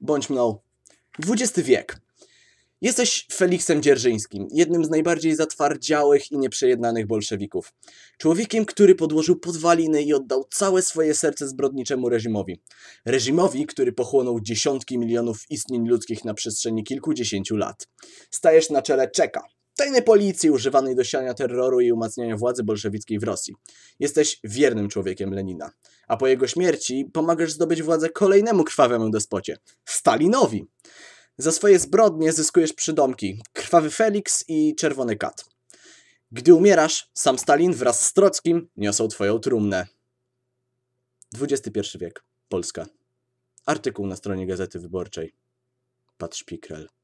bądź mną. XX wiek. Jesteś Feliksem Dzierżyńskim, jednym z najbardziej zatwardziałych i nieprzejednanych bolszewików. Człowiekiem, który podłożył podwaliny i oddał całe swoje serce zbrodniczemu reżimowi. Reżimowi, który pochłonął dziesiątki milionów istnień ludzkich na przestrzeni kilkudziesięciu lat. Stajesz na czele Czeka, tajnej policji używanej do siania terroru i umacniania władzy bolszewickiej w Rosji. Jesteś wiernym człowiekiem Lenina, a po jego śmierci pomagasz zdobyć władzę kolejnemu krwawemu despocie Stalinowi. Za swoje zbrodnie zyskujesz przydomki Krwawy Felix i Czerwony Kat. Gdy umierasz, sam Stalin wraz z Trockim niosą twoją trumnę. XXI wiek. Polska. Artykuł na stronie Gazety Wyborczej. Patrz Pikrel.